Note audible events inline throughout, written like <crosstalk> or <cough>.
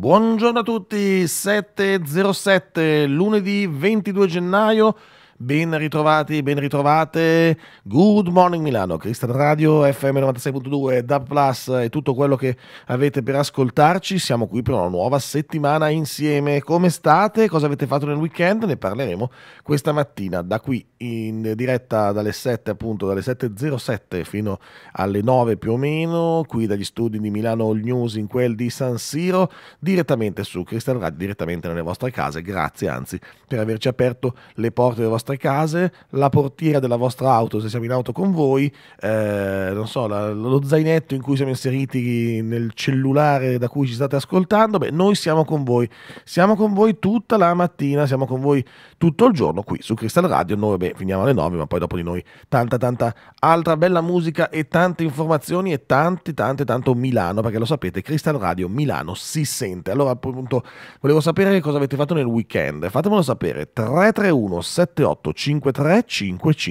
Buongiorno a tutti, 7.07, lunedì 22 gennaio. Ben ritrovati, ben ritrovate. Good morning Milano, Cristian Radio, FM 96.2, DAB Plus e tutto quello che avete per ascoltarci. Siamo qui per una nuova settimana insieme. Come state? Cosa avete fatto nel weekend? Ne parleremo questa mattina da qui in diretta dalle 7 appunto, dalle 7.07 fino alle 9 più o meno, qui dagli studi di Milano All News in quel di San Siro, direttamente su Cristian Radio, direttamente nelle vostre case. Grazie anzi per averci aperto le porte delle vostre vostre case, la portiera della vostra auto se siamo in auto con voi, eh, non so, la, lo zainetto in cui siamo inseriti nel cellulare da cui ci state ascoltando, beh, noi siamo con voi, siamo con voi tutta la mattina, siamo con voi tutto il giorno qui su Crystal Radio, noi beh, finiamo alle 9, ma poi dopo di noi tanta tanta altra bella musica e tante informazioni e tante tante tanto Milano, perché lo sapete, Crystal Radio Milano si sente. Allora appunto volevo sapere cosa avete fatto nel weekend, fatemelo sapere 331 78 348 53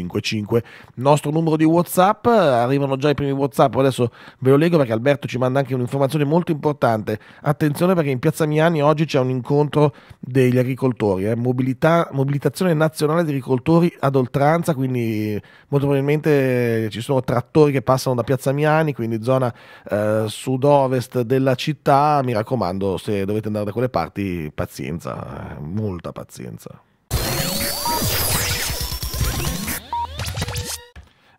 555 nostro numero di whatsapp arrivano già i primi whatsapp adesso ve lo leggo perché Alberto ci manda anche un'informazione molto importante attenzione perché in piazza Miani oggi c'è un incontro degli agricoltori eh? Mobilità, mobilitazione nazionale di agricoltori ad oltranza quindi molto probabilmente ci sono trattori che passano da piazza Miani quindi zona eh, sud-ovest della città mi raccomando se dovete andare da quelle parti pazienza eh, molta pazienza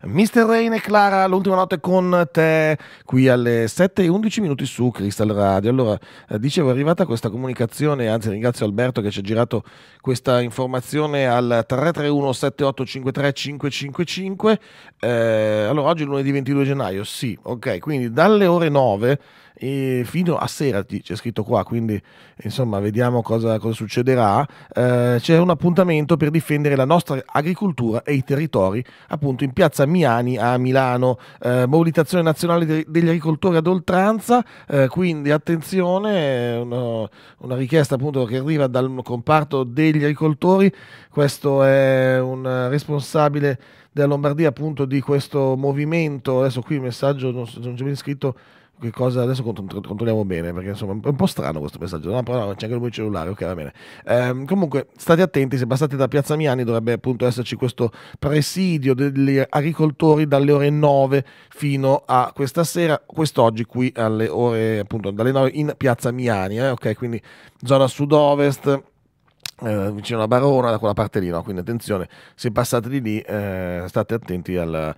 Mr. Rain e Clara, l'ultima notte con te qui alle 7 e 11 minuti su Crystal Radio. Allora, eh, dicevo, è arrivata questa comunicazione, anzi ringrazio Alberto che ci ha girato questa informazione al 331 7853 555. Eh, allora, oggi è lunedì 22 gennaio, sì, ok, quindi dalle ore 9 fino a sera c'è scritto qua quindi insomma vediamo cosa, cosa succederà eh, c'è un appuntamento per difendere la nostra agricoltura e i territori appunto in piazza Miani a Milano eh, mobilitazione nazionale de degli agricoltori ad oltranza eh, quindi attenzione eh, una, una richiesta appunto che arriva dal comparto dei degli agricoltori, questo è un responsabile della Lombardia appunto di questo movimento, adesso qui il messaggio non, non c'è ben scritto che cosa adesso controlliamo bene perché insomma è un po' strano questo messaggio no, però no, c'è anche il mio cellulare ok va bene ehm, comunque state attenti se passate da Piazza Miani dovrebbe appunto esserci questo presidio degli agricoltori dalle ore 9 fino a questa sera quest'oggi qui alle ore appunto dalle 9 in Piazza Miani eh, ok quindi zona sud-ovest eh, vicino alla Barona, da quella parte lì, no? quindi attenzione, se passate di lì eh, state attenti al,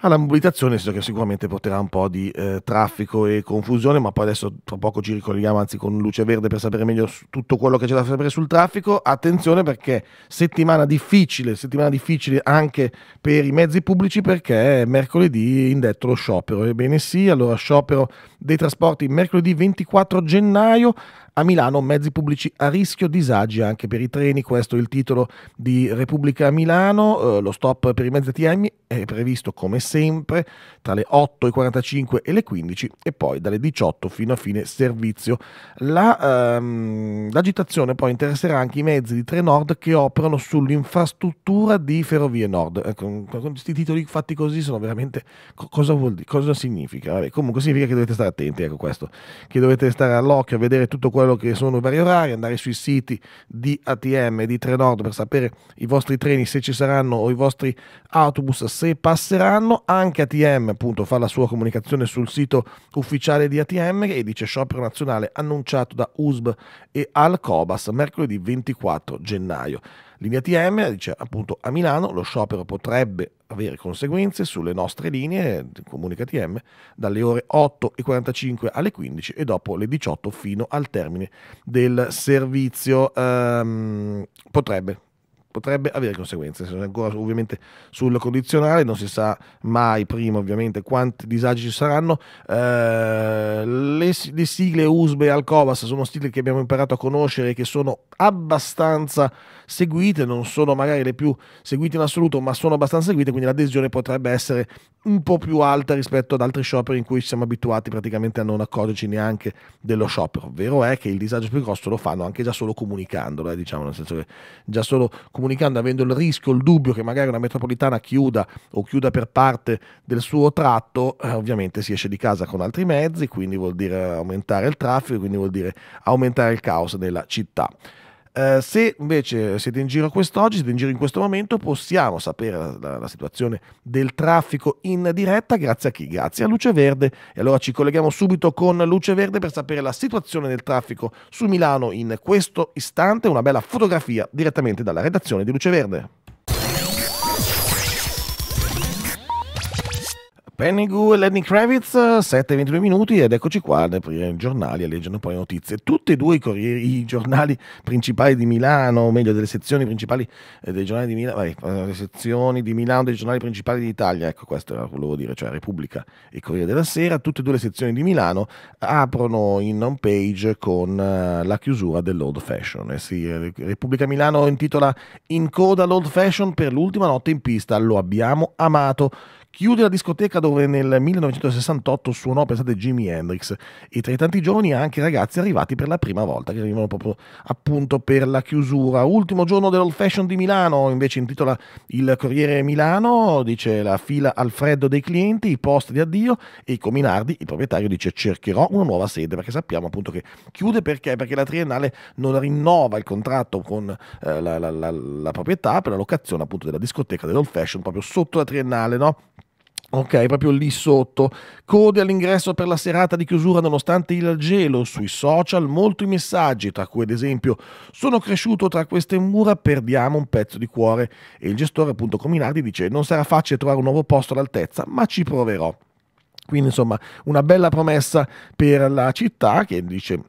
alla mobilitazione, nel senso che sicuramente porterà un po' di eh, traffico e confusione, ma poi adesso tra poco ci ricolleghiamo anzi con luce verde per sapere meglio tutto quello che c'è da sapere sul traffico. Attenzione perché settimana difficile, settimana difficile anche per i mezzi pubblici perché mercoledì indetto lo sciopero. Ebbene sì, allora sciopero dei trasporti mercoledì 24 gennaio a Milano mezzi pubblici a rischio disagi anche per i treni, questo è il titolo di Repubblica Milano, eh, lo stop per i mezzi ATM è previsto come sempre tra le 8 e 45 e le 15 e poi dalle 18 fino a fine servizio. La, ehm, l'agitazione poi interesserà anche i mezzi di Trenord che operano sull'infrastruttura di Ferrovie Nord. Ecco, questi titoli fatti così sono veramente... cosa vuol dire? Cosa significa? Vabbè, comunque significa che dovete stare attenti, ecco questo, che dovete stare all'occhio a vedere tutto quello quello che sono i vari orari, andare sui siti di ATM e di Trenord per sapere i vostri treni se ci saranno o i vostri autobus se passeranno. Anche ATM appunto fa la sua comunicazione sul sito ufficiale di ATM e dice sciopero nazionale annunciato da USB e Alcobas mercoledì 24 gennaio. Linea TM dice appunto a Milano lo sciopero potrebbe avere conseguenze sulle nostre linee, comunica TM, dalle ore 8.45 alle 15 e dopo le 18 fino al termine del servizio. Um, potrebbe, potrebbe avere conseguenze, ancora ovviamente sul condizionale, non si sa mai prima ovviamente quanti disagi ci saranno, eh, le, le, sigle USB al Covas sono sigle che abbiamo imparato a conoscere e che sono abbastanza seguite, non sono magari le più seguite in assoluto, ma sono abbastanza seguite, quindi l'adesione potrebbe essere un po' più alta rispetto ad altri scioperi in cui siamo abituati praticamente a non accorgerci neanche dello sciopero. vero è che il disagio più grosso lo fanno anche già solo comunicandolo, eh, diciamo, nel senso che già solo comunicando comunicando avendo il rischio, il dubbio che magari una metropolitana chiuda o chiuda per parte del suo tratto, eh, ovviamente si esce di casa con altri mezzi, quindi vuol dire aumentare il traffico, quindi vuol dire aumentare il caos nella città. Eh, se invece siete in giro quest'oggi, siete in giro in questo momento, possiamo sapere la, la, la, situazione del traffico in diretta grazie a chi? Grazie a Luce Verde. E allora ci colleghiamo subito con Luce Verde per sapere la situazione del traffico su Milano in questo istante. Una bella fotografia direttamente dalla redazione di Luce Verde. Penny Gu e Lenny Kravitz, 7 22 minuti ed eccoci qua ad aprire i giornali e leggere un po' le notizie. Tutti e due i, corrieri, i, giornali principali di Milano, o meglio delle sezioni principali eh, dei giornali di Milano, vai, eh, le sezioni di Milano dei giornali principali d'Italia, ecco questo era volevo dire, cioè Repubblica e Corriere della Sera, tutte e due le sezioni di Milano aprono in home page con eh, la chiusura dell'old fashion. Eh sì, Repubblica Milano intitola In coda l'old fashion per l'ultima notte in pista, lo abbiamo amato Chiude la discoteca dove nel 1968 suonò, pensate, Jimi Hendrix e tra i tanti giovani anche ragazzi arrivati per la prima volta, che arrivano proprio appunto per la chiusura. Ultimo giorno dell'Old Fashion di Milano, invece intitola il Corriere Milano, dice la fila al freddo dei clienti, i post di addio e Cominardi, il proprietario, dice cercherò una nuova sede perché sappiamo appunto che chiude perché? Perché la Triennale non rinnova il contratto con eh, la, la, la, la proprietà per la locazione appunto della discoteca dell'Old Fashion proprio sotto la Triennale, no? Ok, proprio lì sotto. Code all'ingresso per la serata di chiusura nonostante il gelo. Sui social molti messaggi, tra cui ad esempio sono cresciuto tra queste mura, perdiamo un pezzo di cuore. E il gestore appunto Cominardi dice non sarà facile trovare un nuovo posto all'altezza, ma ci proverò. Quindi insomma una bella promessa per la città che dice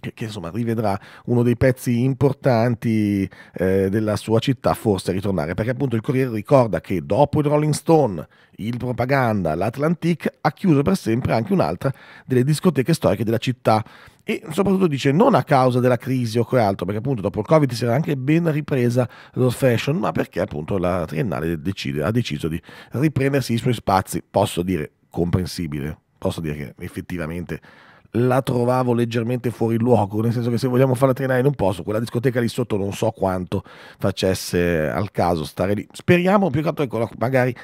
che, che, insomma rivedrà uno dei pezzi importanti eh, della sua città forse ritornare, perché appunto il Corriere ricorda che dopo il Rolling Stone, il Propaganda, l'Atlantique ha chiuso per sempre anche un'altra delle discoteche storiche della città e soprattutto dice non a causa della crisi o quell'altro, perché appunto dopo il Covid si era anche ben ripresa l'old fashion, ma perché appunto la Triennale decide, ha deciso di riprendersi i suoi spazi, posso dire comprensibile, posso dire che effettivamente la trovavo leggermente fuori luogo, nel senso che se vogliamo fare la Trinai non posso, quella discoteca lì sotto non so quanto facesse al caso stare lì. Speriamo più che altro, ecco, magari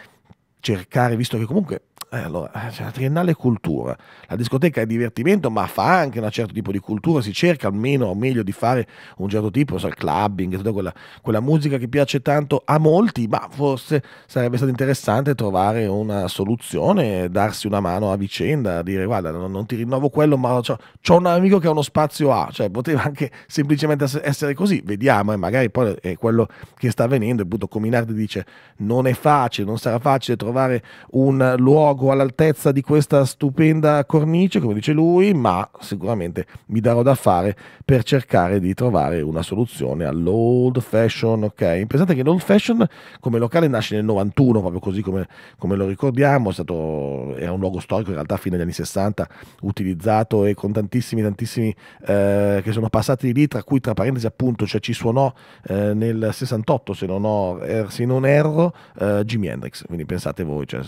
cercare, visto che comunque eh, allora, eh, c'è la triennale cultura, la discoteca è divertimento, ma fa anche un certo tipo di cultura, si cerca almeno o meglio di fare un certo tipo, so, il clubbing, tutta quella, quella, musica che piace tanto a molti, ma forse sarebbe stato interessante trovare una soluzione, darsi una mano a vicenda, dire guarda non, non ti rinnovo quello, ma ho un amico che ha uno spazio A, cioè poteva anche semplicemente essere così, vediamo e eh, magari poi è quello che sta avvenendo, E appunto Cominardi dice non è facile, non sarà facile trovare un luogo poco all'altezza di questa stupenda cornice, come dice lui, ma sicuramente mi darò da fare per cercare di trovare una soluzione all'old fashion, ok? Pensate che l'old fashion come locale nasce nel 91, proprio così come, come lo ricordiamo, stato, era un luogo storico in realtà fino agli anni 60, utilizzato e con tantissimi, tantissimi eh, che sono passati di lì, tra cui tra parentesi appunto, cioè ci suonò eh, nel 68, se non, ho, er, se non erro, eh, Jimi Hendrix, quindi pensate voi, cioè,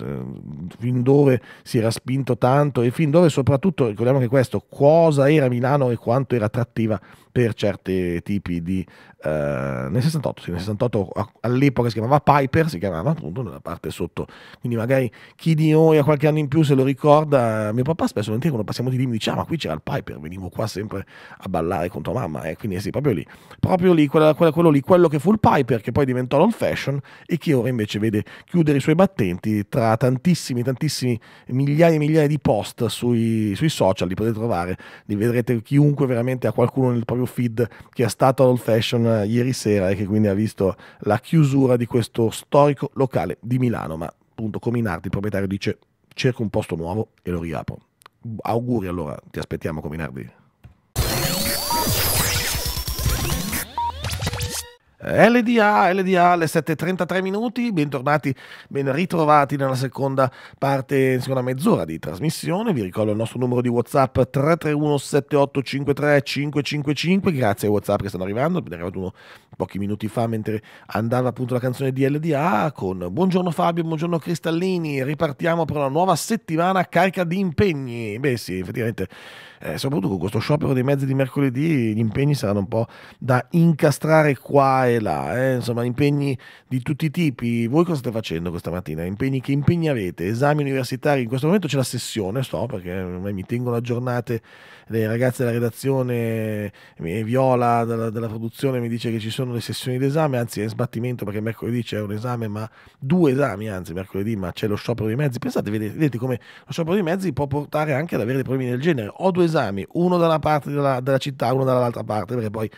fin dove si era spinto tanto e fin dove soprattutto, ricordiamo che questo, cosa era Milano e quanto era attrattiva per certi tipi di... Eh, nel 68, sì, nel 68 all'epoca si chiamava Piper, si chiamava appunto nella parte sotto. Quindi magari chi di noi ha qualche anno in più se lo ricorda, mio papà spesso volentieri quando passiamo di lì mi diceva ah, ma qui c'era il Piper, venivo qua sempre a ballare contro mamma, e eh, quindi sì, proprio lì, proprio lì, quella, quella, quello lì, quello che fu il Piper che poi diventò l'old fashion e che ora invece vede chiudere i suoi battenti tra tantissimi, tantissimi migliaia e migliaia di post sui, sui social, li potete trovare, li vedrete chiunque veramente ha qualcuno nel proprio proprio feed che è stato all'Old Fashion eh, ieri sera e che quindi ha visto la chiusura di questo storico locale di Milano, ma appunto Cominardi, il proprietario, dice cerco un posto nuovo e lo riapro. Auguri allora, ti aspettiamo Cominardi. Eh, LDA, LDA alle 7.33 minuti, bentornati, ben ritrovati nella seconda parte, seconda mezz'ora di trasmissione, vi ricordo il nostro numero di Whatsapp 331 7853 555, grazie ai Whatsapp che stanno arrivando, ne è arrivato uno pochi minuti fa mentre andava appunto la canzone di LDA con Buongiorno Fabio, buongiorno Cristallini, ripartiamo per una nuova settimana carica di impegni, beh sì, effettivamente, eh, soprattutto con questo sciopero dei mezzi di mercoledì, gli impegni saranno un po' da incastrare qua e e là, eh? insomma impegni di tutti i tipi. Voi cosa state facendo questa mattina? Impegni, che impegni avete? Esami universitari, in questo momento c'è la sessione, sto perché eh, mi tengono aggiornate le ragazze della redazione, Viola della, della produzione mi dice che ci sono le sessioni d'esame, anzi è sbattimento perché mercoledì c'è un esame, ma due esami, anzi mercoledì, ma c'è lo sciopero dei mezzi. Pensate, vedete, vedete come lo sciopero dei mezzi può portare anche ad avere dei problemi del genere. Ho due esami, uno da una parte della, della città, uno dall'altra parte, perché poi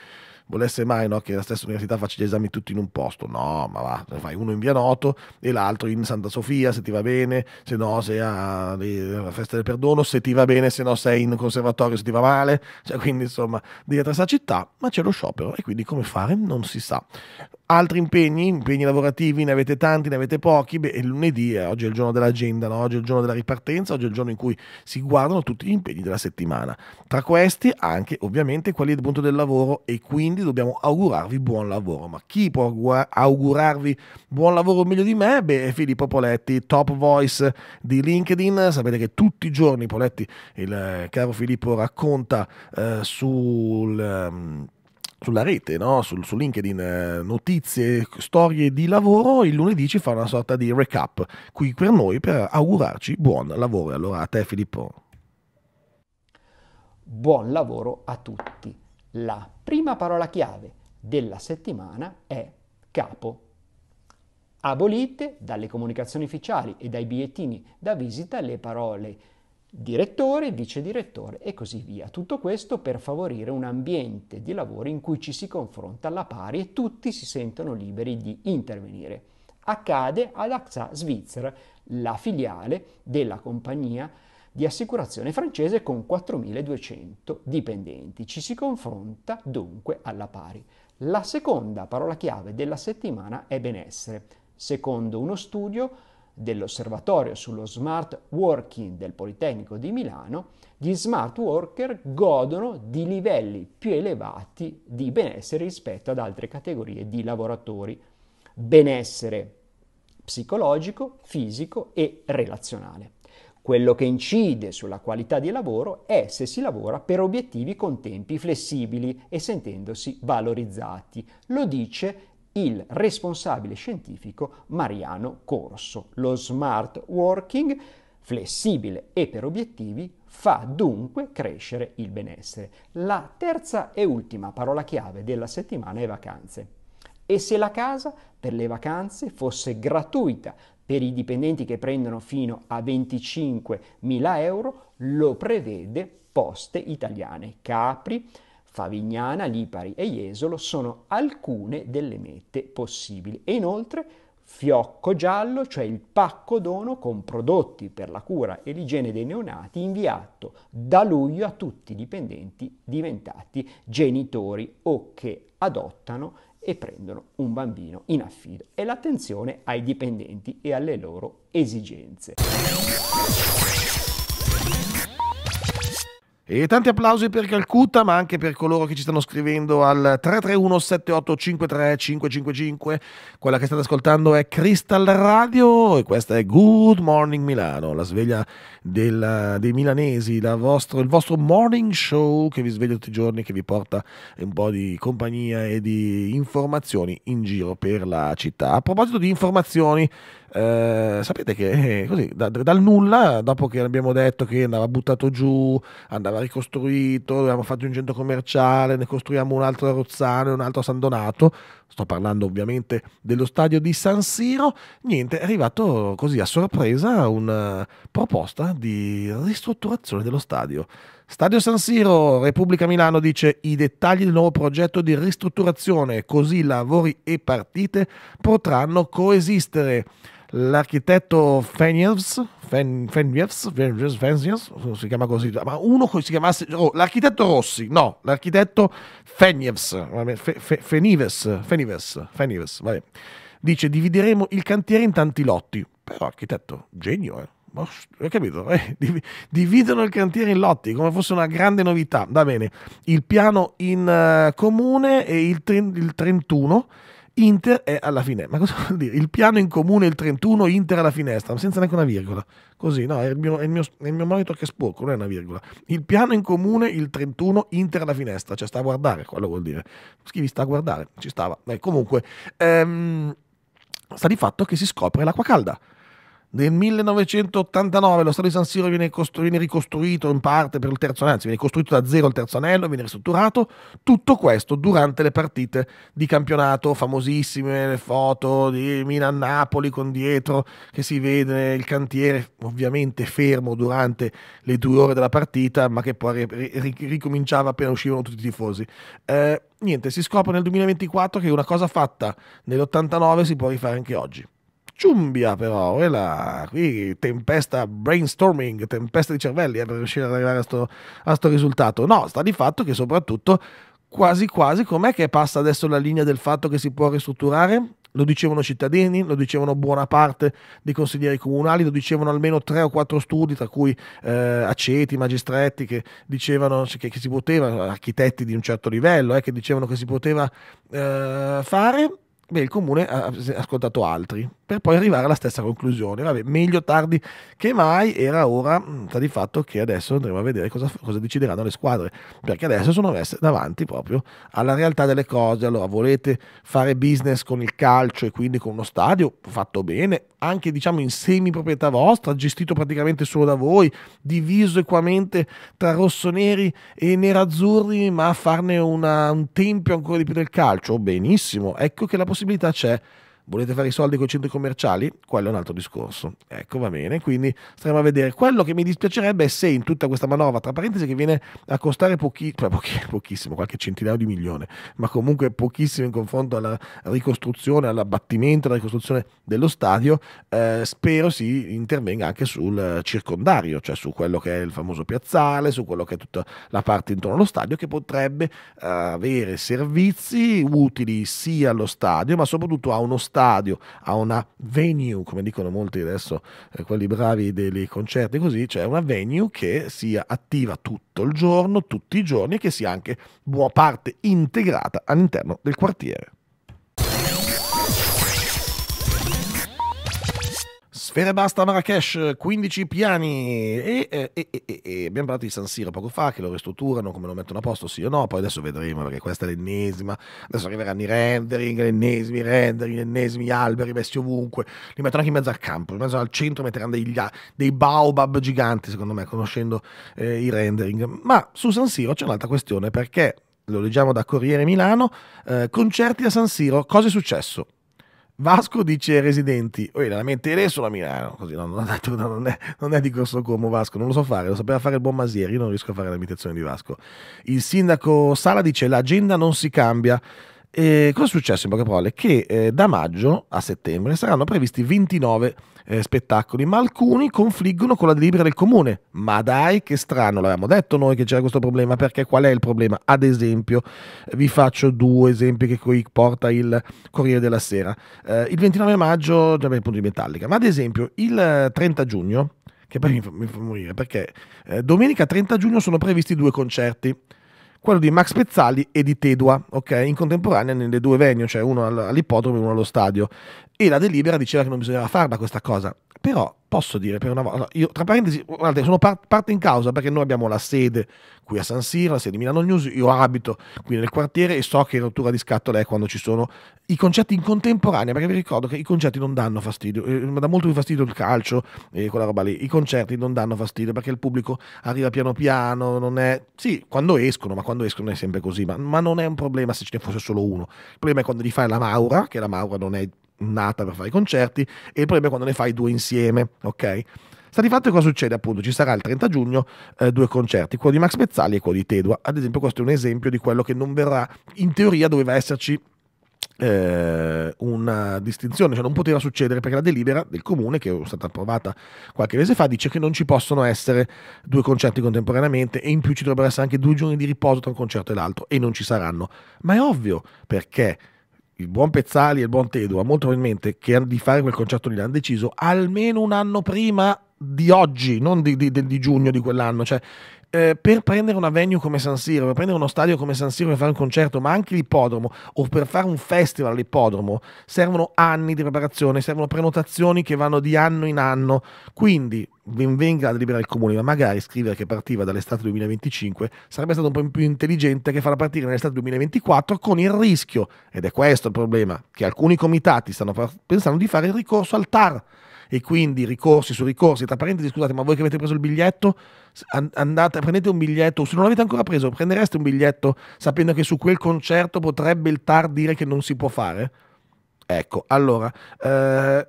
volesse mai no, che la stessa università faccia gli esami tutti in un posto, no, ma va, fai uno in Via Vianoto e l'altro in Santa Sofia se ti va bene, se no sei alla festa del perdono, se ti va bene, se no sei in conservatorio se ti va male, cioè quindi insomma devi attraversare la città, ma c'è lo sciopero e quindi come fare non si sa. Altri impegni, impegni lavorativi, ne avete tanti, ne avete pochi, beh, è lunedì, è oggi è il giorno dell'agenda, no? oggi è il giorno della ripartenza, oggi è il giorno in cui si guardano tutti gli impegni della settimana. Tra questi anche ovviamente quelli del punto del lavoro e quindi dobbiamo augurarvi buon lavoro. Ma chi può augurarvi buon lavoro meglio di me? Beh, è Filippo Poletti, top voice di LinkedIn. Sapete che tutti i giorni Poletti, il eh, caro Filippo, racconta eh, sul... Um, sulla rete, no? su, su, LinkedIn, eh, notizie, storie di lavoro, il lunedì ci fa una sorta di recap qui per noi per augurarci buon lavoro. Allora a te Filippo. Buon lavoro a tutti. La prima parola chiave della settimana è capo. Abolite dalle comunicazioni ufficiali e dai bigliettini da visita le parole direttore, vice direttore e così via. Tutto questo per favorire un ambiente di lavoro in cui ci si confronta alla pari e tutti si sentono liberi di intervenire. Accade ad AXA Svizzera, la filiale della compagnia di assicurazione francese con 4.200 dipendenti. Ci si confronta dunque alla pari. La seconda parola chiave della settimana è benessere. Secondo uno studio, dell'osservatorio sullo smart working del Politecnico di Milano, gli smart worker godono di livelli più elevati di benessere rispetto ad altre categorie di lavoratori. Benessere psicologico, fisico e relazionale. Quello che incide sulla qualità di lavoro è se si lavora per obiettivi con tempi flessibili e sentendosi valorizzati. Lo dice il responsabile scientifico Mariano Corso. Lo smart working, flessibile e per obiettivi, fa dunque crescere il benessere. La terza e ultima parola chiave della settimana è vacanze. E se la casa per le vacanze fosse gratuita per i dipendenti che prendono fino a 25.000 euro, lo prevede Poste Italiane, Capri, Favignana, Lipari e Jesolo sono alcune delle mete possibili. E inoltre fiocco giallo, cioè il pacco dono con prodotti per la cura e l'igiene dei neonati inviato da luglio a tutti i dipendenti diventati genitori o che adottano e prendono un bambino in affido e l'attenzione ai dipendenti e alle loro esigenze. E tanti applausi per Calcutta, ma anche per coloro che ci stanno scrivendo al 331 555 Quella che state ascoltando è Crystal Radio e questa è Good Morning Milano, la sveglia del, dei milanesi, vostro, il vostro morning show che vi sveglia tutti i giorni, che vi porta un po' di compagnia e di informazioni in giro per la città. A proposito di informazioni, eh, sapete che eh, così, da, dal nulla, dopo che abbiamo detto che andava buttato giù, andava ricostruito, abbiamo fatto un centro commerciale, ne costruiamo un altro a Rozzano e un altro a San Donato, sto parlando ovviamente dello stadio di San Siro, niente, è arrivato così a sorpresa una proposta di ristrutturazione dello stadio. Stadio San Siro, Repubblica Milano dice i dettagli del nuovo progetto di ristrutturazione, così lavori e partite potranno coesistere. L'architetto Fenjevs, Fen, Fenjevs, Fenjevs, Fenjevs, si chiama così, ma uno si chiamasse, oh, l'architetto Rossi, no, l'architetto Fenjevs, Fe, Fenives, Fenives, vabbè. Dice divideremo il cantiere in tanti lotti, però architetto, genio eh. Oh, ho capito, eh, <laughs> dividono il cantiere in lotti come fosse una grande novità. Va bene, il piano in eh, comune e il, il 31. Inter è alla finestra. Ma cosa vuol dire? Il piano in comune il 31, Inter alla finestra, senza neanche una virgola. Così, no, è il mio, è il mio, è il mio monito che sporco, non è una virgola. Il piano in comune il 31, Inter alla finestra, cioè sta a guardare, quello vuol dire. Scrivi sta a guardare, ci stava. Eh, comunque, ehm, sta di fatto che si scopre l'acqua calda. Nel 1989 lo stadio di San Siro viene, costru- viene, ricostruito in parte per il terzo anello, anzi viene costruito da zero il terzo anello, viene ristrutturato, tutto questo durante le partite di campionato, famosissime le foto di Milan-Napoli con dietro che si vede il cantiere ovviamente fermo durante le due ore della partita, ma che poi ricominciava appena uscivano tutti i tifosi. Eh, niente, si scopre nel 2024 che una cosa fatta nell'89 si può rifare anche oggi ciumbia però, e là, qui tempesta brainstorming, tempesta di cervelli eh, per riuscire ad arrivare a questo risultato. No, sta di fatto che soprattutto quasi quasi com'è che passa adesso la linea del fatto che si può ristrutturare? Lo dicevano cittadini, lo dicevano buona parte dei consiglieri comunali, lo dicevano almeno tre o quattro studi, tra cui eh, aceti, magistrati che dicevano che, che, si poteva, architetti di un certo livello, eh, che dicevano che si poteva eh, fare. Beh, il comune ha ascoltato altri, per poi arrivare alla stessa conclusione. Vabbè, meglio tardi che mai, era ora, mm, sta di fatto che adesso andremo a vedere cosa, cosa decideranno le squadre, perché adesso sono messe davanti proprio alla realtà delle cose. Allora, volete fare business con il calcio e quindi con uno stadio, fatto bene, anche diciamo in semi proprietà vostra, gestito praticamente solo da voi, diviso equamente tra rossoneri e nerazzurri, ma farne una, un tempio ancora di più del calcio, benissimo, ecco che la possibilità c'è Volete fare i soldi con i centri commerciali? Quello è un altro discorso. Ecco, va bene. Quindi staremo a vedere. Quello che mi dispiacerebbe è se in tutta questa manovra, tra parentesi, che viene a costare pochi, cioè pochi, <laughs> pochissimo, qualche centinaio di milioni, ma comunque pochissimo in confronto alla ricostruzione, all'abbattimento, alla ricostruzione dello stadio, eh, spero si intervenga anche sul circondario, cioè su quello che è il famoso piazzale, su quello che è tutta la parte intorno allo stadio, che potrebbe eh, avere servizi utili sia allo stadio, ma soprattutto a uno stadio stadio, a una venue, come dicono molti adesso eh, quelli bravi dei concerti così, cioè una venue che sia attiva tutto il giorno, tutti i giorni e che sia anche buona parte integrata all'interno del quartiere. Fere basta Marrakesh, 15 piani e, e, e, e, abbiamo parlato di San Siro poco fa, che lo ristrutturano, come lo mettono a posto, sì o no, poi adesso vedremo perché questa è l'ennesima, adesso arriveranno i rendering, l'ennesimi rendering, ennesimi alberi messi ovunque, li mettono anche in mezzo al campo, in mezzo al centro metteranno degli, dei baobab giganti secondo me, conoscendo eh, i rendering, ma su San Siro c'è un'altra questione perché, lo leggiamo da Corriere Milano, eh, concerti a San Siro, cosa è successo? Vasco dice residenti, oh, la è solo a Milano, così no, non, <laughs> non, è, non, è, di Corso Como Vasco, non lo so fare, lo sapeva fare il buon Masieri, io non riesco a fare l'imitazione di Vasco. Il sindaco Sala dice l'agenda non si cambia, e cosa è successo in poche parole? Che eh, da maggio a settembre saranno previsti 29 eh, spettacoli, ma alcuni confliggono con la delibera del comune. Ma dai, che strano, l'avevamo detto noi che c'era questo problema, perché qual è il problema? Ad esempio, eh, vi faccio due esempi che qui porta il Corriere della Sera. Eh, il 29 maggio, già per il punto di Metallica, ma ad esempio il 30 eh, giugno, che poi mi fa, mi fa morire, perché eh, domenica 30 giugno sono previsti due concerti quello di Max Pezzali e di Tedua, ok? In contemporanea nelle due venue, cioè uno all'ippodromo e uno allo stadio. E la delibera diceva che non bisognava farla questa cosa però posso dire per una volta, io tra parentesi, guardate, sono par- parte in causa perché noi abbiamo la sede qui a San Siro, la sede di Milano News, io abito qui nel quartiere e so che rottura di scatole è quando ci sono i concetti in contemporanea, perché vi ricordo che i concerti non danno fastidio, eh, dà molto più fastidio il calcio e eh, quella roba lì, i concerti non danno fastidio perché il pubblico arriva piano piano, non è, sì, quando escono, ma quando escono è sempre così, ma, ma non è un problema se ce ne fosse solo uno, il problema è quando gli fai la Maura, che la Maura non è nata per fare i concerti e il problema è quando ne fai due insieme, ok? Sta di fatto cosa succede appunto? Ci sarà il 30 giugno eh, due concerti, quello di Max Pezzali e quello di Tedua. Ad esempio questo è un esempio di quello che non verrà, in teoria doveva esserci eh, una distinzione, cioè non poteva succedere perché la delibera del comune, che è stata approvata qualche mese fa, dice che non ci possono essere due concerti contemporaneamente e in più ci dovrebbero essere anche due giorni di riposo tra un concerto e l'altro e non ci saranno. Ma è ovvio perché il buon Pezzali e il buon Tedua, molto probabilmente, che di fare quel concerto lì hanno deciso almeno un anno prima di oggi, non di, di, di giugno di quell'anno. Cioè, eh, per prendere una venue come San Siro, per prendere uno stadio come San Siro per fare un concerto, ma anche l'ippodromo o per fare un festival all'ippodromo, servono anni di preparazione, servono prenotazioni che vanno di anno in anno. Quindi benvenga la delibera del comune, ma magari scrivere che partiva dall'estate 2025 sarebbe stato un po' più intelligente che farla partire nell'estate 2024 con il rischio, ed è questo il problema, che alcuni comitati stanno pensando di fare il ricorso al TAR e quindi ricorsi su ricorsi, tra parentesi scusate, ma voi che avete preso il biglietto, andate, prendete un biglietto, se non l'avete ancora preso, prendereste un biglietto sapendo che su quel concerto potrebbe il TAR dire che non si può fare? Ecco, allora, eh,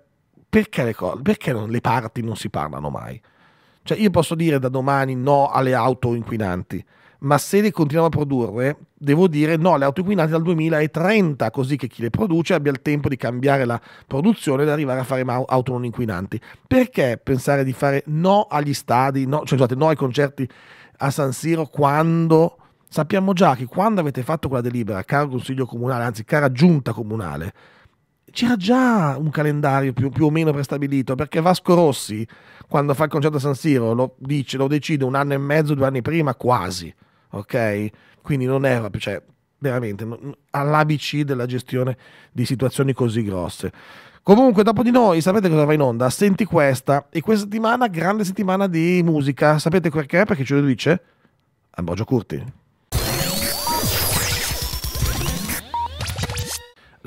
perché, le, co- perché non, le parti non si parlano mai? Cioè io posso dire da domani no alle auto inquinanti, ma se le continuiamo a produrre, devo dire no, le auto inquinanti dal 2030, così che chi le produce abbia il tempo di cambiare la produzione ed arrivare a fare auto non inquinanti. Perché pensare di fare no agli stadi, no, cioè scusate, no ai concerti a San Siro quando sappiamo già che quando avete fatto quella delibera, caro Consiglio Comunale, anzi cara Giunta Comunale, c'era già un calendario più, più, o meno prestabilito perché Vasco Rossi quando fa il concerto a San Siro lo dice, lo decide un anno e mezzo, due anni prima quasi ok? Quindi non era, cioè, veramente all'ABC della gestione di situazioni così grosse. Comunque, dopo di noi, sapete cosa va in onda? Senti questa. E questa settimana, grande settimana di musica. Sapete perché? Perché ce lo dice Ambrogio Curti.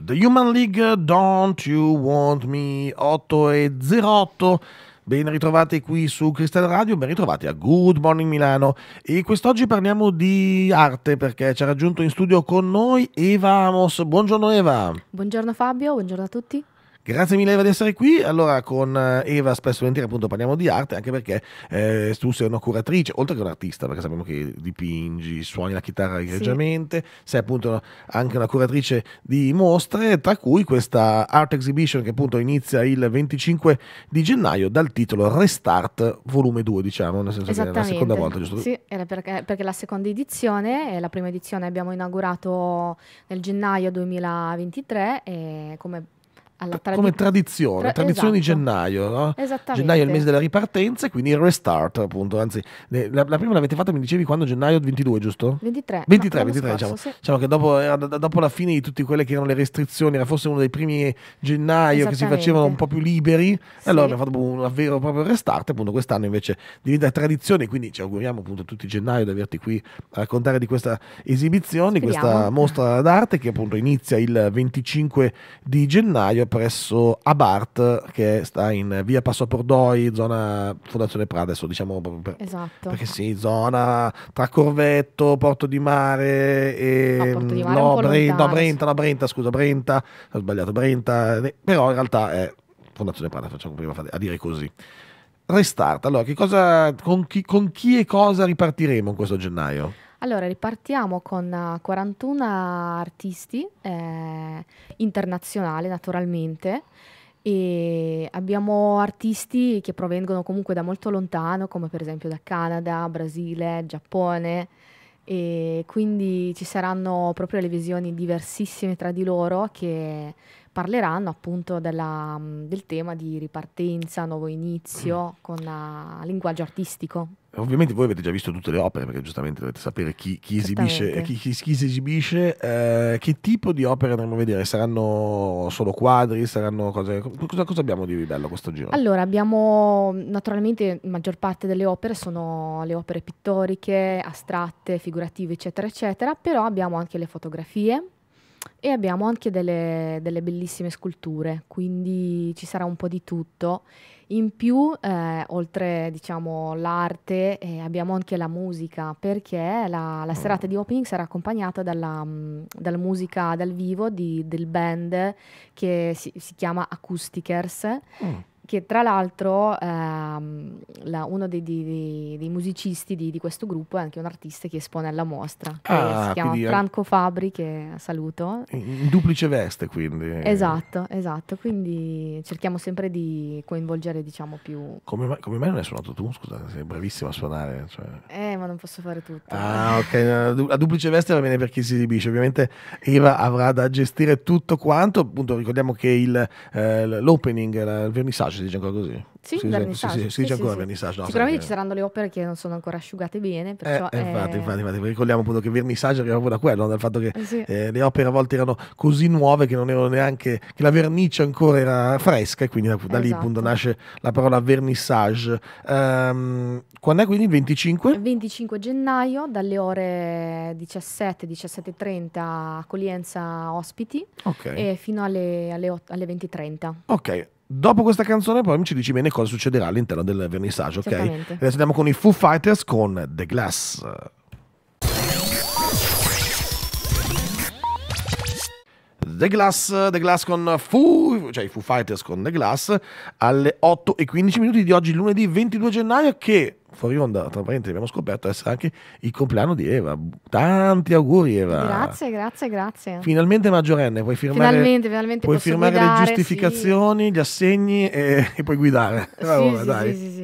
The Human League, Don't You Want Me 8 e 08 Ben ritrovati qui su Cristal Radio, ben ritrovati a Good Morning Milano e quest'oggi parliamo di arte perché ci ha raggiunto in studio con noi Eva Amos. Buongiorno Eva. Buongiorno Fabio, buongiorno a tutti. Grazie mille Eva di essere qui. Allora con eh, Eva spesso e volentieri appunto parliamo di arte anche perché eh, tu sei una curatrice, oltre che un artista, perché sappiamo che dipingi, suoni la chitarra egregiamente, sì. sei appunto anche una curatrice di mostre, tra cui questa art exhibition che appunto inizia il 25 di gennaio dal titolo Restart volume 2 diciamo, nel senso che è la seconda volta giusto? Sì, era perché, perché la seconda edizione, la prima edizione abbiamo inaugurato nel gennaio 2023 e come Tradi- come tradizione, tra- tradizione esatto. di gennaio, no? Esattamente. Gennaio è il mese della ripartenza e quindi il restart, appunto. Anzi, la, la prima l'avete fatta, mi dicevi, quando gennaio 22, giusto? 23. 23, no, 23 scorso, diciamo. Sì. diciamo. che dopo, dopo, la fine di tutte quelle che erano le restrizioni, era forse uno dei primi gennaio che si facevano un po' più liberi, sì. allora abbiamo fatto un vero e proprio restart, appunto quest'anno invece diventa tradizione, quindi ci auguriamo appunto tutti gennaio di averti qui a raccontare di questa esibizione, di questa mostra d'arte che appunto inizia il 25 di gennaio presso Abart, che sta in via Passo Pordoi, zona Fondazione Prada, adesso diciamo per, esatto. perché sì, zona tra Corvetto, Porto di Mare e no, Porto di Mare no, Brenta, no, Brenta, no, Brenta, scusa, Brenta, ho sbagliato, Brenta, eh, però in realtà è Fondazione Prada, facciamo prima a dire così. Restart, allora, cosa, con, chi, con chi e cosa ripartiremo in questo gennaio? Allora, ripartiamo con 41 eh, artisti eh, internazionali, naturalmente. E abbiamo artisti che provengono comunque da molto lontano, come per esempio da Canada, Brasile, Giappone, e quindi ci saranno proprio le visioni diversissime tra di loro che parleranno appunto della, mm, del tema di ripartenza, nuovo inizio mm. con uh, linguaggio artistico. Ovviamente voi avete già visto tutte le opere, perché giustamente dovete sapere chi, chi esibisce, chi, chi, chi si esibisce eh, che tipo di opere andremo a vedere? Saranno solo quadri? Saranno cose, cosa, cosa, abbiamo di bello questo giro? Allora, abbiamo naturalmente la maggior parte delle opere sono le opere pittoriche, astratte, figurative, eccetera, eccetera, però abbiamo anche le fotografie, e abbiamo anche delle, delle, bellissime sculture, quindi ci sarà un po' di tutto. In più, eh, oltre diciamo, l'arte, eh, abbiamo anche la musica, perché la, la serata di opening sarà accompagnata dalla, mh, mm, dalla musica dal vivo di, del band che si, si chiama Acousticers. Mm che tra l'altro ehm, la, uno dei, dei, dei musicisti di, di, questo gruppo è anche un artista che espone alla mostra, ah, si chiama Franco Fabri che saluto. In duplice veste quindi. Esatto, esatto, quindi cerchiamo sempre di coinvolgere diciamo più... Come mai, come mai non hai suonato tu? Scusa, sei bravissima a suonare. Cioè... Eh, ma non posso fare tutto. Ah, ok, la duplice veste va bene per chi si esibisce, ovviamente Eva avrà da gestire tutto quanto, appunto ricordiamo che il, eh, l'opening, il vernissaggio si dice ancora così? Sì, si, dice, si, si, si dice ancora vernissage. No, Sicuramente ci eh. saranno le opere che non sono ancora asciugate bene. Perciò eh, eh è... infatti, infatti, infatti, ricordiamo appunto che vernissage arriva proprio da quello, dal fatto che eh, eh, le opere a volte erano così nuove che non erano neanche, che la vernice ancora era fresca e quindi da, da lì appunto esatto. nasce la parola vernissage. Um, quando è quindi il 25? Il 25 gennaio dalle ore 17, 17.30 accoglienza ospiti okay. e fino alle, alle, alle 20.30. Ok, Dopo questa canzone poi ci dici bene cosa succederà all'interno del vernissage, ok? Adesso andiamo con i Foo Fighters con The Glass. The Glass, The Glass con Foo, cioè i Foo Fighters con The Glass alle 8 e 15 minuti di oggi, lunedì 22 gennaio, che fuori onda, tra parentesi, abbiamo scoperto essere anche il compleanno di Eva. Tanti auguri, Eva. Grazie, grazie, grazie. Finalmente maggiorenne, puoi firmare, finalmente, finalmente puoi firmare guidare, le giustificazioni, sì. gli assegni e, e puoi guidare. Sì, Vabbè, sì, dai. sì, sì, sì.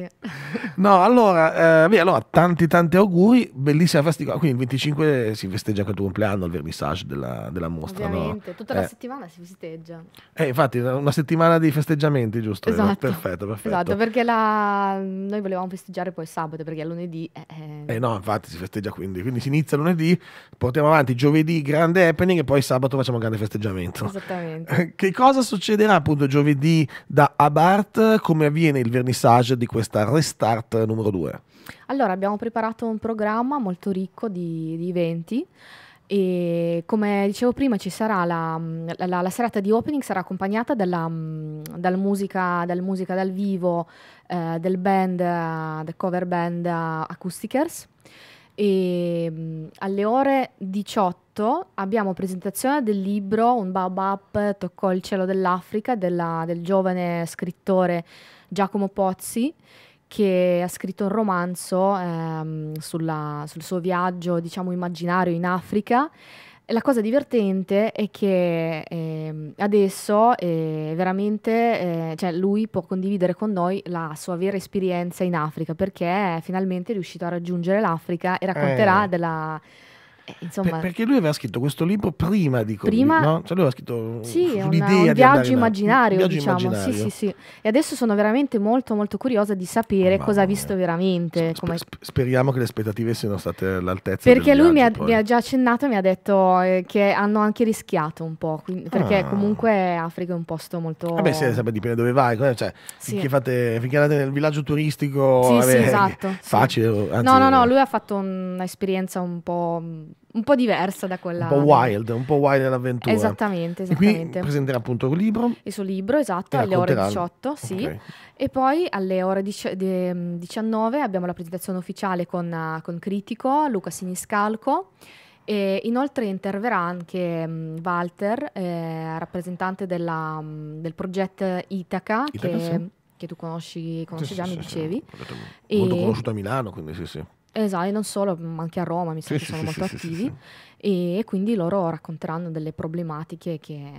No, allora, eh, beh, allora tanti tanti auguri, bellissima festival. Quindi il 25 si festeggia anche il tuo compleanno, il vernissage della, della mostra. Ovviamente, no? tutta eh. la settimana si festeggia. Eh, infatti, una settimana di festeggiamenti, giusto? Esatto. Perfetto, perfetto. Esatto, perché la... noi volevamo festeggiare poi sabato, perché è lunedì... Eh, eh, eh no, infatti si festeggia quindi. Quindi si inizia lunedì, portiamo avanti giovedì grande happening e poi sabato facciamo un grande festeggiamento. Esattamente. <laughs> Che cosa succederà appunto giovedì da Abart? Come avviene il vernissage di questa restart? chat numero 2? Allora, abbiamo preparato un programma molto ricco di, di eventi. E come dicevo prima, ci sarà la, la, la serata di opening sarà accompagnata dalla, mm, dal musica, dal musica, dal vivo eh, del band, eh, del cover band Acousticers. E mh, mm, alle ore 18 abbiamo presentazione del libro Un Baobab toccò il cielo dell'Africa della, del giovane scrittore Giacomo Pozzi che ha scritto un romanzo ehm, sulla, sul suo viaggio, diciamo, immaginario in Africa. la cosa divertente è che ehm, adesso eh, veramente eh, cioè lui può condividere con noi la sua vera esperienza in Africa perché è finalmente riuscito a raggiungere l'Africa e racconterà eh. della, eh, insomma, per, perché lui aveva scritto questo libro prima di Covid, prima, no? cioè lui aveva scritto sì, una, un viaggio diciamo. immaginario, un diciamo. Immaginario. Sì, sì, sì. E adesso sono veramente molto, molto curiosa di sapere Ma cosa ha visto veramente. Sp- come... speriamo che le aspettative siano state all'altezza. Perché lui mi, ha, mi ha, già accennato e mi ha detto eh, che hanno anche rischiato un po', quindi, perché ah. comunque Africa è un posto molto... Vabbè, eh sì, sempre dipende dove vai, cioè, sì. finché, fate, finché andate nel villaggio turistico... Sì, vabbè, esatto, sì esatto. Facile. Anzi, no, no, no, lui ha fatto un'esperienza un po' mm, un po' diversa da quella. Un po' wild, un po' wild l'avventura. Esattamente, esattamente. E presenterà appunto il libro. Il suo libro, esatto, alle ore 18, sì. Okay. E poi alle ore 19 mm, abbiamo la presentazione ufficiale con, eh, con Critico, Luca Siniscalco. E inoltre interverrà anche mm, Walter, eh, rappresentante della, mm, del progetto Itaca, Itaca che, sì. che, tu conosci, conosci sì, già, sì, mi dicevi. Molto e... conosciuto a Milano, quindi sì, sì. Esatto, eh, e non solo, ma anche a Roma mi sa sì, che sì, sono sì, molto attivi. E quindi loro racconteranno delle problematiche che,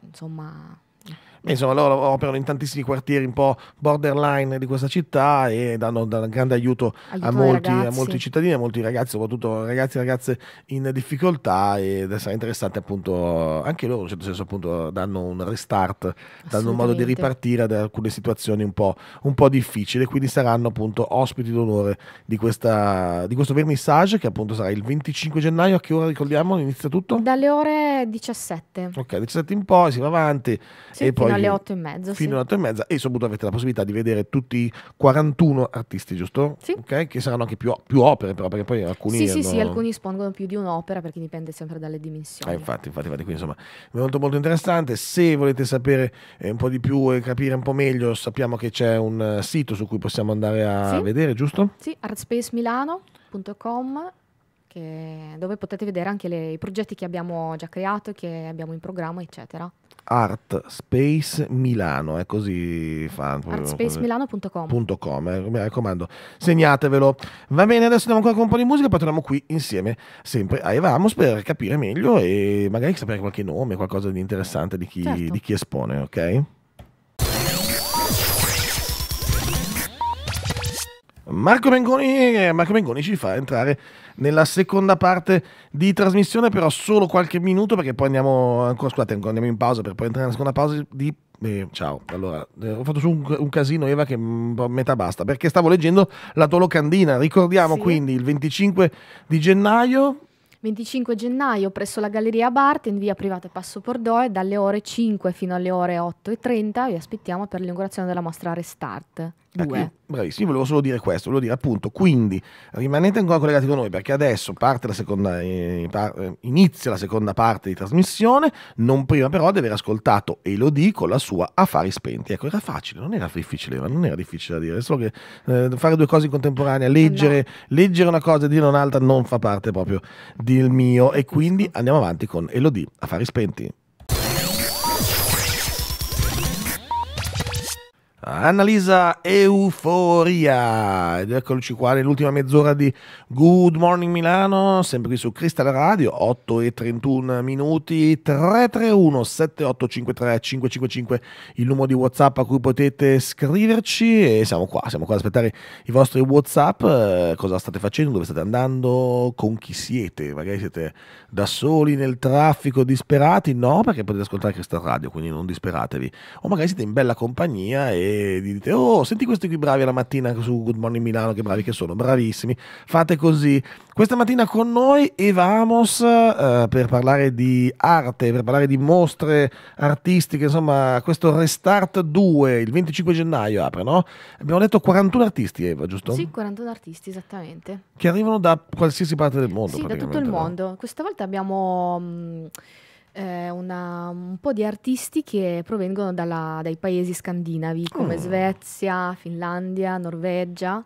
insomma, insomma, loro operano in tantissimi quartieri un po' borderline di questa città e danno, danno grande aiuto, aiuto a, molti, a, molti, cittadini, a molti ragazzi, soprattutto ragazzi e ragazze in difficoltà ed sarà interessante appunto anche loro, in un certo senso appunto danno un restart, danno un modo di ripartire da alcune situazioni un po', un po difficili, quindi saranno appunto ospiti d'onore di, questa, di questo vernissage che appunto sarà il 25 gennaio, a che ora ricordiamo inizia tutto? Dalle ore 17. Ok, 17 in poi si va avanti sì, e poi fino alle 8 e mezza. Fino sì. alle 8 e mezza e soprattutto avete la possibilità di vedere tutti i 41 artisti, giusto? Sì. Okay? Che saranno anche più, più, opere però, perché poi alcuni... Sì, erano... sì, sì, alcuni espongono più di un'opera perché dipende sempre dalle dimensioni. Eh, infatti, infatti, infatti, quindi insomma è molto molto interessante. Se volete sapere eh, un po' di più e capire un po' meglio, sappiamo che c'è un eh, sito su cui possiamo andare a sì. vedere, giusto? Sì, artspacemilano.com dove potete vedere anche le, i progetti che abbiamo già creato, che abbiamo in programma, eccetera. Art Space Milano, è così fan. Artspacemilano.com. Eh, mi raccomando, segnatevelo. Va bene, adesso andiamo ancora con un po' di musica, poi torniamo qui insieme sempre a Evamos per capire meglio e magari sapere qualche nome, qualcosa di interessante di chi, certo. di chi espone, ok? Marco Mengoni, Marco Mengoni ci fa entrare nella seconda parte di trasmissione, però solo qualche minuto perché poi andiamo ancora, scusate, andiamo in pausa per poi entrare nella seconda pausa di... Eh, ciao, allora, eh, ho fatto su un, un, casino Eva che mh, metà basta, perché stavo leggendo la tua locandina, ricordiamo sì. quindi il 25 di gennaio... 25 gennaio presso la Galleria Bart in via privata Passo Pordoe dalle ore 5 fino alle ore 8.30 vi aspettiamo per l'inaugurazione della mostra Restart. Eh, due. Bravissimo, volevo solo dire questo, volevo dire appunto, quindi rimanete ancora collegati con noi perché adesso parte la seconda, eh, par, eh, inizia la seconda parte di trasmissione, non prima però di aver ascoltato Elodie con la sua Affari Spenti. Ecco, era facile, non era difficile, ma non era difficile da dire, solo che eh, fare due cose in contemporanea, leggere, no. leggere una cosa e dire un'altra non fa parte proprio del mio e quindi andiamo avanti con Elodie, Affari Spenti. Annalisa Euforia ed eccoci qua nell'ultima mezz'ora di Good Morning Milano sempre qui su Crystal Radio 8 e 31 minuti 331 7853 555 il numero di Whatsapp a cui potete scriverci e siamo qua siamo qua ad aspettare i vostri Whatsapp eh, cosa state facendo dove state andando con chi siete magari siete da soli nel traffico disperati no perché potete ascoltare Crystal Radio quindi non disperatevi o magari siete in bella compagnia e e dite oh senti questi qui bravi alla mattina su Good Morning Milano che bravi che sono bravissimi fate così questa mattina con noi e vamos eh, per parlare di arte per parlare di mostre artistiche insomma questo Restart 2 il 25 gennaio apre no? abbiamo detto 41 artisti Eva giusto? Sì 41 artisti esattamente che arrivano da qualsiasi parte del mondo sì da tutto il mondo no? questa volta abbiamo mh, mm, eh, una, un po' di artisti che provengono dalla, dai paesi scandinavi come oh. Svezia, Finlandia, Norvegia.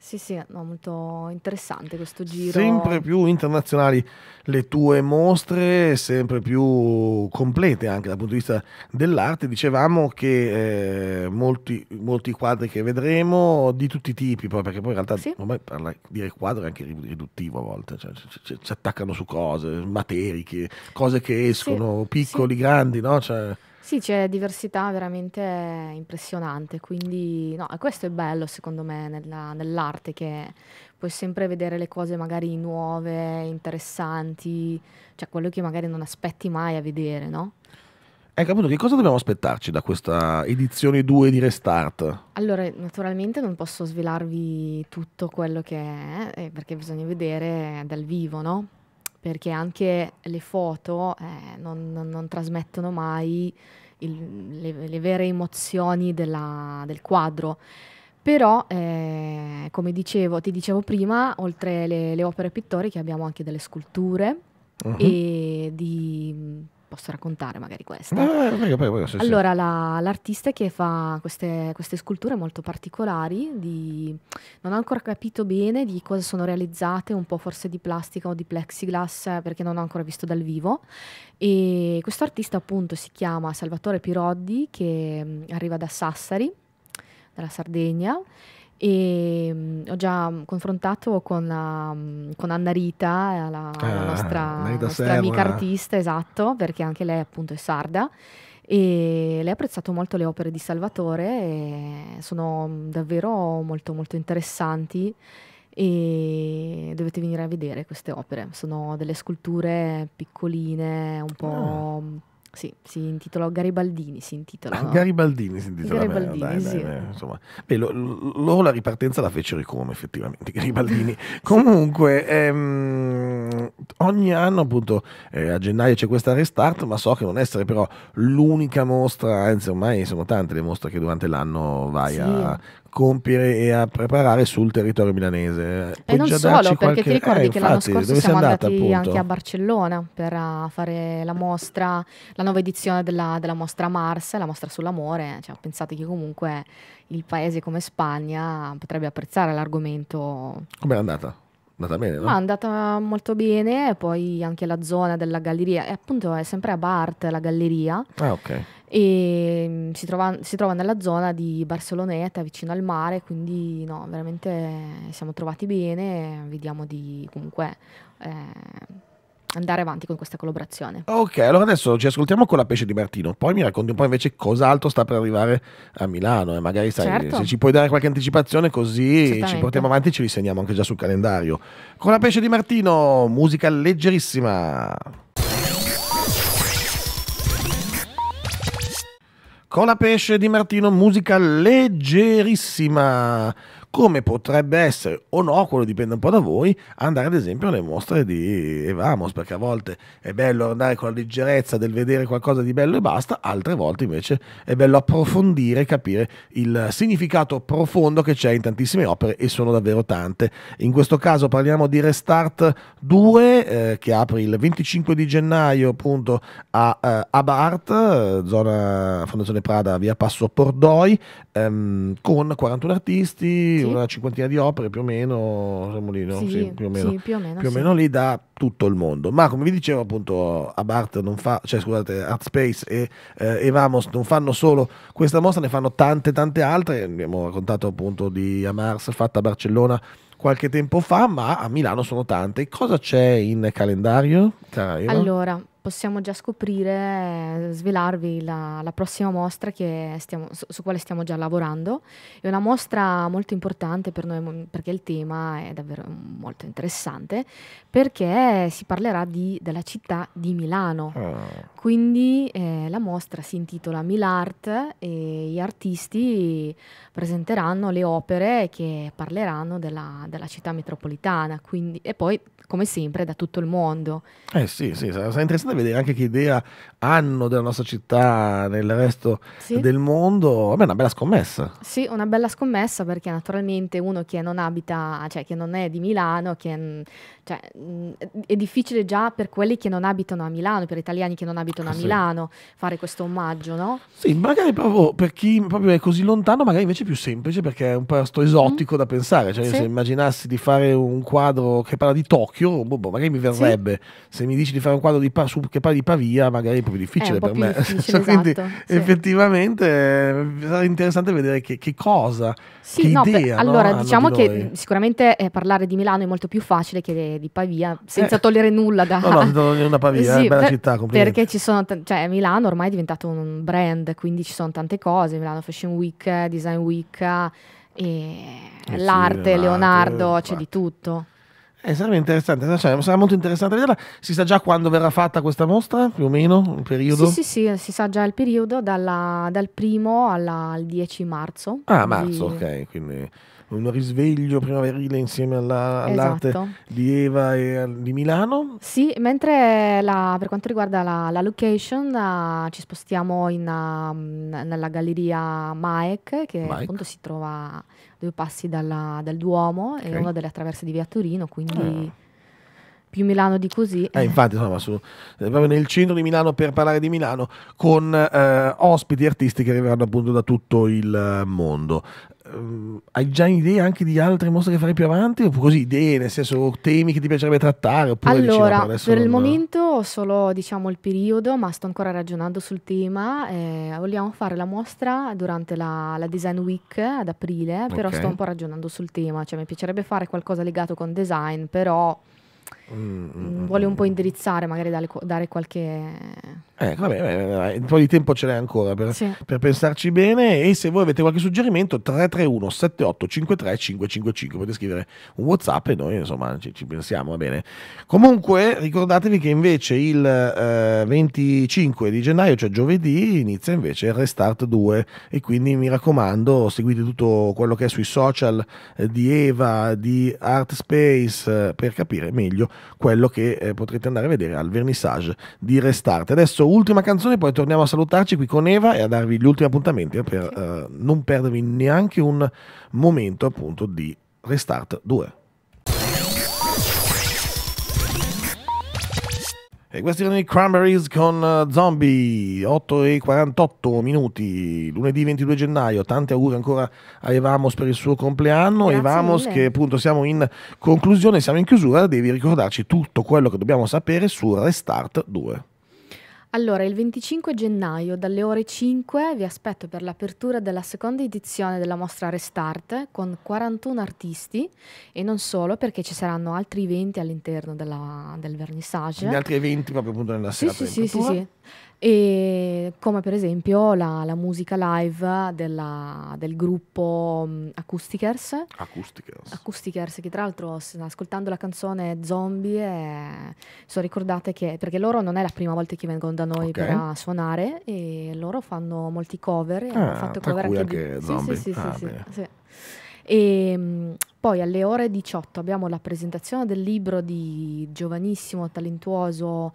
Sì, sì, no, molto interessante questo giro. Sempre più internazionali le tue mostre, sempre più complete anche dal punto di vista dell'arte. Dicevamo che eh, molti, molti, quadri che vedremo di tutti i tipi, poi, perché poi in realtà sì. ormai parla, dire quadro è anche riduttivo a volte, cioè, ci, attaccano su cose, materiche, cose che escono, sì. piccoli, sì. grandi, no? Cioè, sì, c'è diversità veramente impressionante, quindi no, questo è bello secondo me nella- nell'arte che puoi sempre vedere le cose magari nuove, interessanti, cioè quello che magari non aspetti mai a vedere, no? Hai ecco, capito che cosa dobbiamo aspettarci da questa edizione 2 di Restart? Allora, naturalmente non posso svelarvi tutto quello che è, eh, perché bisogna vedere dal vivo, no? perché anche le foto eh, non, non, non, trasmettono mai il, le, le, vere emozioni della, del quadro. Però, eh, come dicevo, ti dicevo prima, oltre le, le opere pittoriche abbiamo anche delle sculture uh-huh. e di posso raccontare magari questa. Eh, prego, prego, sì, allora, la, l'artista che fa queste, queste, sculture molto particolari, di, non ho ancora capito bene di cosa sono realizzate, un po' forse di plastica o di plexiglass, perché non ho ancora visto dal vivo. E questo artista appunto si chiama Salvatore Piroddi, che mm, arriva da Sassari, dalla Sardegna e mm, ho già mm, confrontato con, la, um, con Anna Rita, eh, la, ah, la nostra, nostra amica artista, esatto, perché anche lei appunto è sarda e lei ha apprezzato molto le opere di Salvatore e sono mm, davvero molto molto interessanti e dovete venire a vedere queste opere, sono delle sculture piccoline, un po' ah sì, si intitolò Garibaldini, si intitola. Ah, no? Garibaldini si intitola. Garibaldini, dai, sì. Dai, insomma. Beh, lo, loro la ripartenza la fecero come effettivamente, <laughs> Garibaldini. Comunque, ehm, ogni anno appunto eh, a gennaio c'è questa restart, ma so che non essere però l'unica mostra, anzi ormai sono tante le mostre che durante l'anno vai sì. a compiere e a preparare sul territorio milanese. Puoi e non solo, perché ti ricordi eh, che infatti, l'anno scorso siamo andata, andati appunto? anche a Barcellona per eh, fare la mostra, la nuova edizione della, della mostra Mars, la mostra sull'amore. Cioè, pensate che comunque il paese come Spagna potrebbe apprezzare l'argomento. Com'è andata? Andata bene, no? Ma è andata molto bene, poi anche la zona della galleria, e appunto è sempre a Bart la galleria. Ah, ok. E mm, si trova, si trova nella zona di Barceloneta, vicino al mare, quindi no, veramente siamo trovati bene, vediamo di comunque... Eh, andare avanti con questa collaborazione. Ok, allora adesso ci ascoltiamo con la pesce di Martino, poi mi racconti un po' invece cos'altro sta per arrivare a Milano e eh? magari sai, certo. se ci puoi dare qualche anticipazione così ci portiamo avanti e ci risegniamo anche già sul calendario. Con la pesce di Martino, musica leggerissima. Con la pesce di Martino, musica leggerissima come potrebbe essere o no, quello dipende un po' da voi, andare ad esempio alle mostre di Evamos, perché a volte è bello andare con la leggerezza del vedere qualcosa di bello e basta, altre volte invece è bello approfondire, capire il significato profondo che c'è in tantissime opere e sono davvero tante. In questo caso parliamo di Restart 2 eh, che apre il 25 di gennaio appunto a eh, Abart, eh, zona Fondazione Prada, via Passo Pordoi, ehm, con 41 artisti, sì. una cinquantina di opere più o meno, siamo lì, no? sì, sì, più o meno, più o meno, più o meno lì da tutto il mondo. Ma come vi dicevo appunto, Abart non fa, cioè scusate, Art Space e, eh, e Vamos non fanno solo questa mostra, ne fanno tante tante altre, abbiamo raccontato appunto di Amars fatta a Barcellona qualche tempo fa, ma a Milano sono tante. Cosa c'è in calendario? Cara, allora, possiamo già scoprire, eh, svelarvi la, la prossima mostra che stiamo, su, su, quale stiamo già lavorando. È una mostra molto importante per noi perché il tema è davvero molto interessante, perché si parlerà di, della città di Milano. Oh. Quindi eh, la mostra si intitola Milart e gli artisti presenteranno le opere che parleranno della, della città metropolitana. Quindi, e poi, come sempre, da tutto il mondo. Eh sì, sì, sarà interessante vedere anche che idea hanno della nostra città nel resto sì. del mondo. Vabbè, una bella scommessa. Sì, una bella scommessa perché naturalmente uno che non abita, cioè che non è di Milano, che cioè, è difficile già per quelli che non abitano a Milano, per gli italiani che non abitano ah, a sì. Milano, fare questo omaggio, no? Sì, magari proprio per chi proprio è così lontano, magari invece è più semplice perché è un posto esotico mm. da pensare. Cioè, sì. se immaginassi di fare un quadro che parla di Tokyo, boh, boh, magari mi verrebbe. Se mi dici di fare un quadro di, su su, che poi di Pavia magari è proprio difficile è per più me. <laughs> Difficile, cioè, Quindi esatto, effettivamente sì. Eh, sarà interessante vedere che, che cosa, sì, che no, idea, per, no, allora, diciamo di che sicuramente eh, parlare di Milano è molto più facile che di Pavia, senza eh. togliere nulla da... No, no, togliere una Pavia, <laughs> sì, è una bella per, città, Perché ci sono, t- cioè Milano ormai è diventato un brand, quindi ci sono tante cose, Milano Fashion Week, Design Week, eh, eh l'arte, sì, Leonardo, c'è cioè di tutto. Eh, sarebbe interessante, cioè, sarà molto interessante vederla. Si sa già quando verrà fatta questa mostra, più o meno, il periodo? Sì, sì, sì eh, si sa già il periodo, dalla, dal primo alla, al 10 marzo. Ah, marzo, di... ok, quindi un risveglio primaverile insieme alla, all'arte esatto. di Eva e di Milano. Sì, mentre la, per quanto riguarda la, la location uh, ci spostiamo in, uh, nella galleria Maek che Mike. appunto si trova due passi dalla, dal Duomo, okay. è una delle attraverse di via Torino, quindi... Ah più Milano di così. Eh, eh. infatti, insomma, su, eh, proprio nel centro di Milano per parlare di Milano con eh, ospiti artisti che arriveranno appunto da tutto il eh, mondo. Uh, hai già idee anche di altre mostre che farai più avanti? O così idee, nel senso temi che ti piacerebbe trattare? Oppure allora, dici, per, non... il momento ho solo diciamo, il periodo, ma sto ancora ragionando sul tema. Eh, vogliamo fare la mostra durante la, la Design Week ad aprile, però okay. sto un po' ragionando sul tema. Cioè, mi piacerebbe fare qualcosa legato con design, però Mm, mm, vuole mm, un po' mm. indirizzare, magari dare, dare qualche... Eh, vabbè, vabbè, un po' di tempo ce n'è ancora per, sì. per, pensarci bene e se voi avete qualche suggerimento 331 7853 555 potete scrivere un whatsapp e noi insomma ci, ci pensiamo, va bene. Comunque ricordatevi che invece il eh, 25 di gennaio, cioè giovedì, inizia invece il Restart 2 e quindi mi raccomando seguite tutto quello che è sui social eh, di Eva, di Artspace eh, per capire meglio quello che eh, potrete andare a vedere al vernissage di Restart. Adesso ultima canzone, poi torniamo a salutarci qui con Eva e a darvi gli ultimi appuntamenti per eh, non perdervi neanche un momento appunto di Restart 2. E questi sono i Cranberries con eh, Zombie, 8 e 48 minuti, lunedì 22 gennaio, tanti auguri ancora a Evamos per il suo compleanno, Grazie Evamos mille. che appunto siamo in conclusione, siamo in chiusura, devi ricordarci tutto quello che dobbiamo sapere su Restart 2. Allora, il 25 gennaio dalle ore 5 vi aspetto per l'apertura della seconda edizione della mostra Restart con 41 artisti e non solo perché ci saranno altri eventi all'interno della, del vernissage. Gli altri eventi proprio appunto nella sì, serata. Sì, sì, sì, sì. E come per esempio la, la musica live della, del gruppo mm, Acousticers. Acousticers. Acousticers, che tra l'altro ascoltando la canzone Zombie eh, sono ricordate che, perché loro non è la prima volta che vengono da noi okay. per suonare e loro fanno molti cover, ah, hanno fatto cover anche, anche di... Zombie. Sì, sì, ah, sì, e mm, poi alle ore 18 abbiamo la presentazione del libro di giovanissimo, talentuoso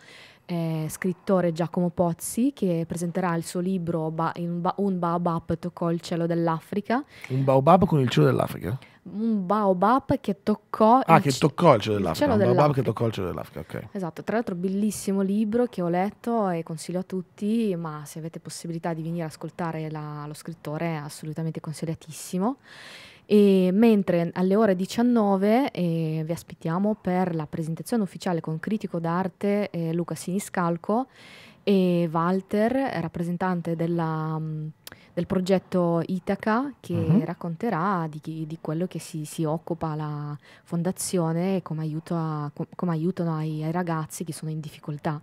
eh, scrittore Giacomo Pozzi che presenterà il suo libro ba- un, ba- un, baobab toccò il cielo dell'Africa. Un baobab con il cielo dell'Africa? Un baobab che toccò... Ah, che toccò il cielo dell'Africa. Il cielo un baobab che toccò il cielo dell'Africa, ok. Esatto, tra l'altro bellissimo libro che ho letto e consiglio a tutti, ma se avete possibilità di venire ad ascoltare la, lo scrittore è assolutamente consigliatissimo. E mentre alle ore 19 eh, vi aspettiamo per la presentazione ufficiale con critico d'arte eh, Luca Siniscalco e Walter, rappresentante della, mm, del progetto Itaca, che uh-huh. racconterà di, di, quello che si, si, occupa la fondazione e come, aiuta, com, come aiutano ai, ai ragazzi che sono in difficoltà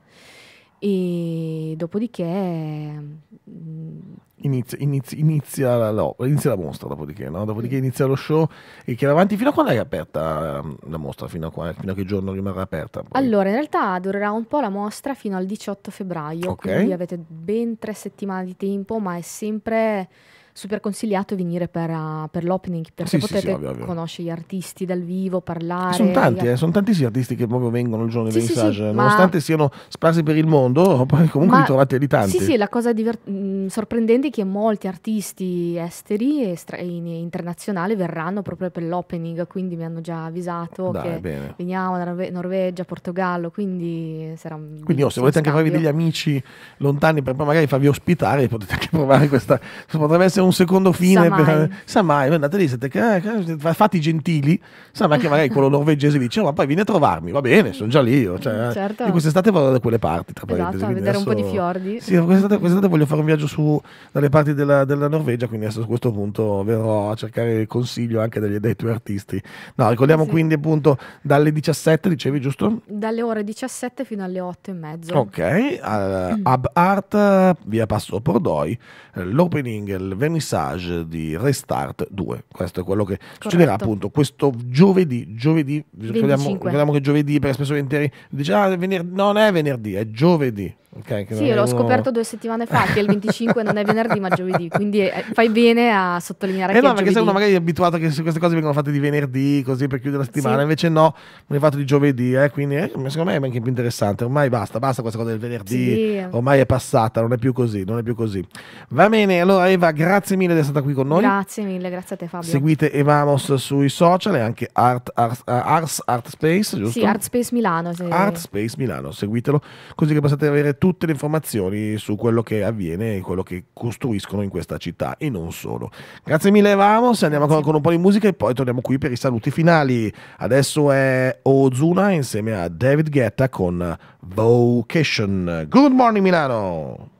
e dopodiché mm, inizia, inizia, inizia, la, no, inizia la, mostra, dopodiché, no? dopodiché inizia lo show e che va avanti fino a quando è aperta mm, la mostra, fino a, qua, eh? fino a che giorno rimarrà aperta? Poi. Allora, in realtà durerà un po' la mostra fino al 18 febbraio, okay. quindi avete ben tre settimane di tempo, ma è sempre super consigliato venire per, uh, per l'opening perché sì, potete sì, sì, conoscere gli artisti dal vivo, parlare. Sono tanti, eh, sono tantissimi artisti che proprio vengono il giorno di message, eh. nonostante ma... siano sparsi per il mondo, <laughs> poi comunque ma... li trovate di tanti. Sì, sì, la cosa divert- mm, sorprendente è che molti artisti esteri e stra- internazionali verranno proprio per l'opening, quindi mi hanno già avvisato Dai, che bene. veniamo da Norve- Norvegia, Portogallo, quindi sarà un Quindi oh, se volete scambio. anche farvi degli amici lontani per poi magari farvi ospitare, potete anche provare questa potrebbe essere se un secondo fine. Sa mai, sa mai andate lì, siete eh, fatti gentili. Sa mai che magari quello norvegese dice: oh, Ma poi vieni a trovarmi, va bene, sono già lì. Io, oh, cioè, mm, certo. io quest'estate vado da quelle parti. Tra esatto, parentesi, a vedere adesso, un po' di fiordi. Sì, quest'estate, quest'estate, voglio fare un viaggio su dalle parti della, della, Norvegia. Quindi adesso a questo punto verrò a cercare il consiglio anche degli, dei tuoi artisti. No, ricordiamo sì. quindi appunto dalle 17, dicevi giusto? Dalle ore 17 fino alle 8 e mezzo. Ok, uh, Ab Art via Passo Pordoi. L'opening il 20 vernissage di Restart 2. Questo è quello che Corretto. succederà appunto questo giovedì. Giovedì, ricordiamo, ricordiamo, che giovedì, perché spesso volentieri dice ah, venerdì, non è venerdì, è giovedì. Okay, sì, l'ho uno... scoperto due settimane fa che il 25 non è venerdì ma giovedì, quindi eh, fai bene a sottolineare eh che no, è perché giovedì. se uno magari è abituato che queste cose vengono fatte di venerdì, così per chiudere la settimana, sì. invece no, non è fatto di giovedì, eh, quindi eh, secondo me è anche più interessante, ormai basta, basta questa cosa del venerdì, sì. ormai è passata, non è più così, non è più così. Va bene, allora Eva, grazie mille di essere stata qui con noi. Grazie mille, grazie a te Fabio. Seguite Evamos sui social e anche Art, Art, eh, Ars, Art Space, giusto? Sì, Art Space Milano. Se... Art Space Milano, seguitelo, così che possiate avere tutte le informazioni su quello che avviene e quello che costruiscono in questa città e non solo. Grazie mille Vamos, andiamo ancora con un po' di musica e poi torniamo qui per i saluti finali. Adesso è Ozuna insieme a David Guetta con Vocation. Good morning Milano!